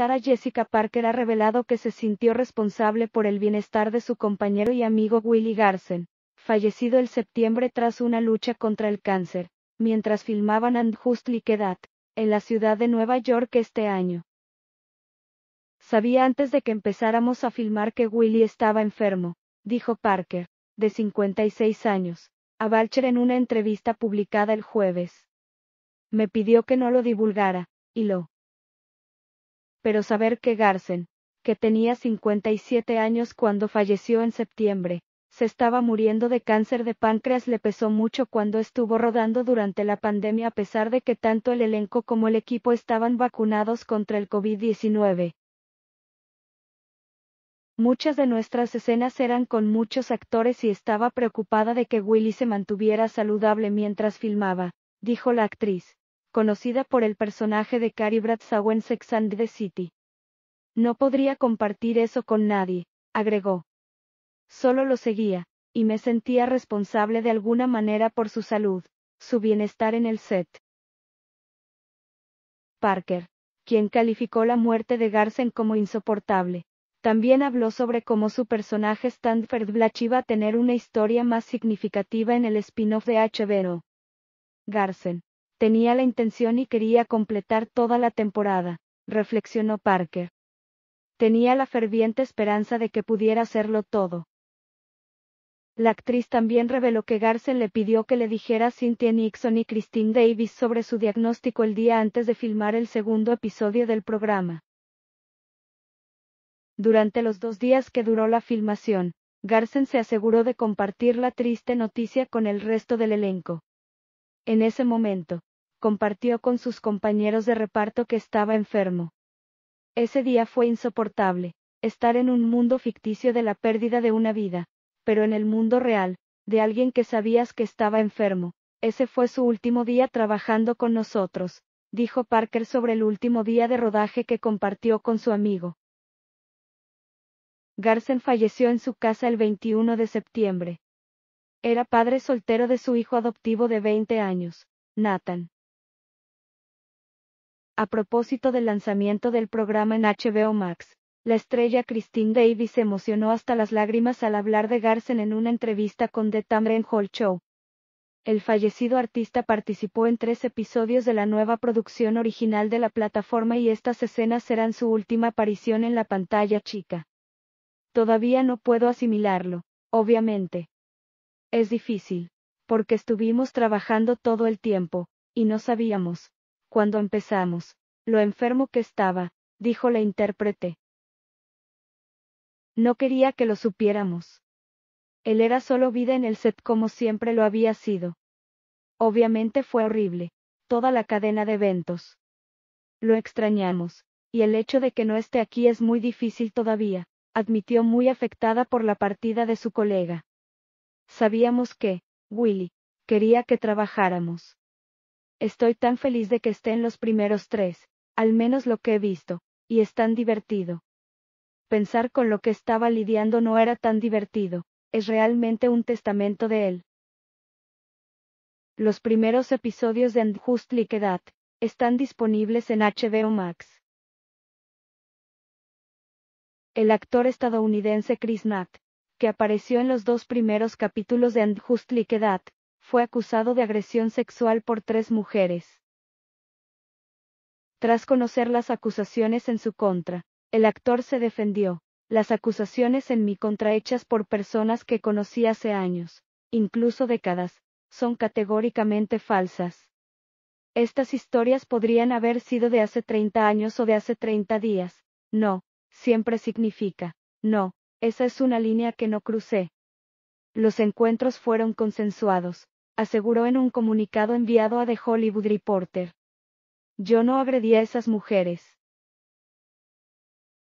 Sara Jessica Parker ha revelado que se sintió responsable por el bienestar de su compañero y amigo Willy Garson, fallecido el septiembre tras una lucha contra el cáncer, mientras filmaban And Just Like That, en la ciudad de Nueva York este año. Sabía antes de que empezáramos a filmar que Willy estaba enfermo, dijo Parker, de 56 años, a Balcher en una entrevista publicada el jueves. Me pidió que no lo divulgara, y lo pero saber que Garcen, que tenía 57 años cuando falleció en septiembre, se estaba muriendo de cáncer de páncreas le pesó mucho cuando estuvo rodando durante la pandemia a pesar de que tanto el elenco como el equipo estaban vacunados contra el COVID-19. Muchas de nuestras escenas eran con muchos actores y estaba preocupada de que Willy se mantuviera saludable mientras filmaba, dijo la actriz conocida por el personaje de Carrie Bradshaw en Sex and the City. No podría compartir eso con nadie, agregó. Solo lo seguía, y me sentía responsable de alguna manera por su salud, su bienestar en el set. Parker, quien calificó la muerte de Garsen como insoportable, también habló sobre cómo su personaje Stanford Blach iba a tener una historia más significativa en el spin-off de HBO. Garsen, tenía la intención y quería completar toda la temporada, reflexionó Parker. Tenía la ferviente esperanza de que pudiera hacerlo todo. La actriz también reveló que Garsen le pidió que le dijera a Cynthia Nixon y Christine Davis sobre su diagnóstico el día antes de filmar el segundo episodio del programa. Durante los dos días que duró la filmación, Garsen se aseguró de compartir la triste noticia con el resto del elenco. En ese momento, compartió con sus compañeros de reparto que estaba enfermo. Ese día fue insoportable, estar en un mundo ficticio de la pérdida de una vida, pero en el mundo real, de alguien que sabías que estaba enfermo. Ese fue su último día trabajando con nosotros, dijo Parker sobre el último día de rodaje que compartió con su amigo. Garsen falleció en su casa el 21 de septiembre. Era padre soltero de su hijo adoptivo de 20 años, Nathan a propósito del lanzamiento del programa en HBO Max. La estrella Christine Davis se emocionó hasta las lágrimas al hablar de Garsen en una entrevista con The Tamren Hall Show. El fallecido artista participó en tres episodios de la nueva producción original de la plataforma y estas escenas serán su última aparición en la pantalla chica. Todavía no puedo asimilarlo, obviamente. Es difícil, porque estuvimos trabajando todo el tiempo, y no sabíamos, cuando empezamos, lo enfermo que estaba, dijo la intérprete. No quería que lo supiéramos. Él era solo vida en el set como siempre lo había sido. Obviamente fue horrible, toda la cadena de eventos. Lo extrañamos, y el hecho de que no esté aquí es muy difícil todavía, admitió muy afectada por la partida de su colega. Sabíamos que, Willy, quería que trabajáramos. Estoy tan feliz de que estén en los primeros tres, al menos lo que he visto, y es tan divertido. Pensar con lo que estaba lidiando no era tan divertido, es realmente un testamento de él. Los primeros episodios de And Just Like están disponibles en HBO Max. El actor estadounidense Chris Nutt, que apareció en los dos primeros capítulos de And Just Like fue acusado de agresión sexual por tres mujeres. Tras conocer las acusaciones en su contra, el actor se defendió. Las acusaciones en mi contra hechas por personas que conocí hace años, incluso décadas, son categóricamente falsas. Estas historias podrían haber sido de hace 30 años o de hace 30 días. No, siempre significa, no, esa es una línea que no crucé. Los encuentros fueron consensuados, aseguró en un comunicado enviado a The Hollywood Reporter. Yo no agredí a esas mujeres.